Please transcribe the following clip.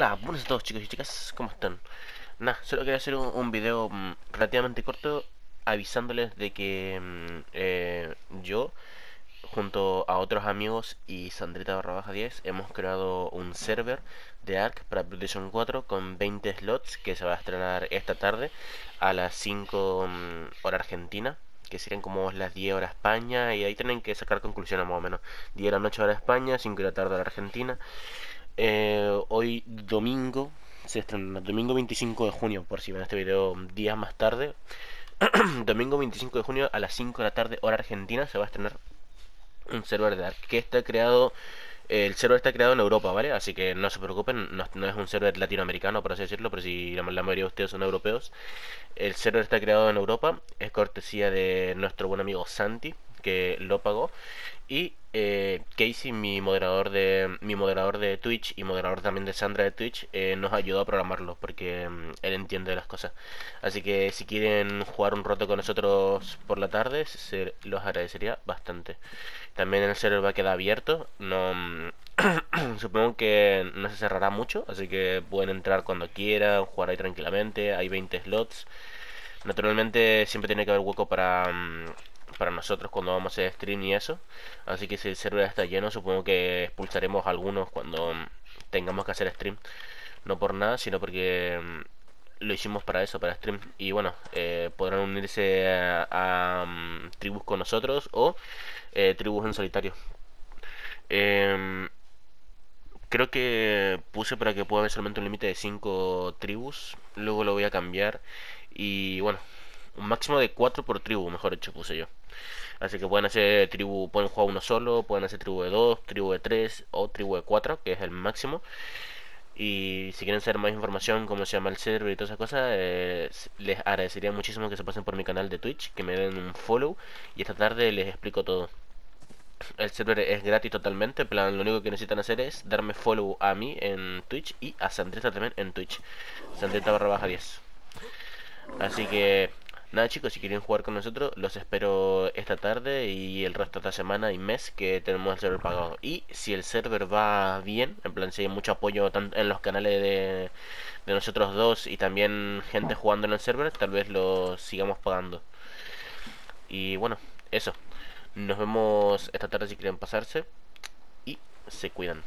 Hola, buenos a todos chicos y chicas, ¿cómo están? Nada, solo quería hacer un, video mm, relativamente corto avisándoles de que mm, eh, yo, junto a otros amigos y Sandrita barra baja 10, hemos creado un server de ARC para PlayStation 4 con 20 slots que se va a estrenar esta tarde a las 5 horas mm, hora argentina que serían como las 10 horas España y ahí tienen que sacar conclusiones más o menos 10 de la noche hora España, 5 de la tarde la Argentina eh, hoy domingo, domingo 25 de junio, por si ven este video días más tarde. domingo 25 de junio a las 5 de la tarde, hora argentina, se va a estrenar un server de Dark que está creado. Eh, el server está creado en Europa, ¿vale? Así que no se preocupen, no, es un server latinoamericano, por así decirlo, pero si la, la, mayoría de ustedes son europeos. El server está creado en Europa, es cortesía de nuestro buen amigo Santi, que lo pagó. Y eh, Casey, mi moderador de mi moderador de Twitch y moderador también de Sandra de Twitch, eh, nos ayudó a programarlo porque mm, él entiende las cosas. Así que si quieren jugar un rato con nosotros por la tarde, se los agradecería bastante. También el server va a quedar abierto, no mm, supongo que no se cerrará mucho, así que pueden entrar cuando quieran, jugar ahí tranquilamente, hay 20 slots. Naturalmente siempre tiene que haber hueco para mm, para nosotros cuando vamos a hacer stream y eso. Así que si el servidor está lleno, supongo que expulsaremos a algunos cuando mm, tengamos que hacer stream. No por nada, sino porque mm, lo hicimos para eso, para stream. Y bueno, eh, podrán unirse a, mm, tribus con nosotros o eh, tribus en solitario. Em, creo que puse para que pueda haber solamente un límite de 5 tribus. Luego lo voy a cambiar. Y bueno, un máximo de 4 por tribu, mejor hecho, puse yo. Así que pueden hacer tribu, pueden jugar uno solo, pueden hacer tribu de 2, tribu de 3 o tribu de 4, que es el máximo. Y si quieren saber más información, cómo se llama el server y todas esas cosas, eh, les agradecería muchísimo que se pasen por mi canal de Twitch, que me den un follow y esta tarde les explico todo. El server es gratis totalmente, plan, lo único que necesitan hacer es darme follow a mí en Twitch y a Sandrita también en Twitch. Sandrita barra baja 10. Así que Nada chicos, si quieren jugar con nosotros, los espero esta tarde y el resto de esta semana y mes que tenemos el server pagado. Y si el server va bien, en plan si hay mucho apoyo en los canales de, de nosotros dos y también gente jugando en el server, tal vez lo sigamos pagando. Y bueno, eso. Nos vemos esta tarde si quieren pasarse y se cuidan.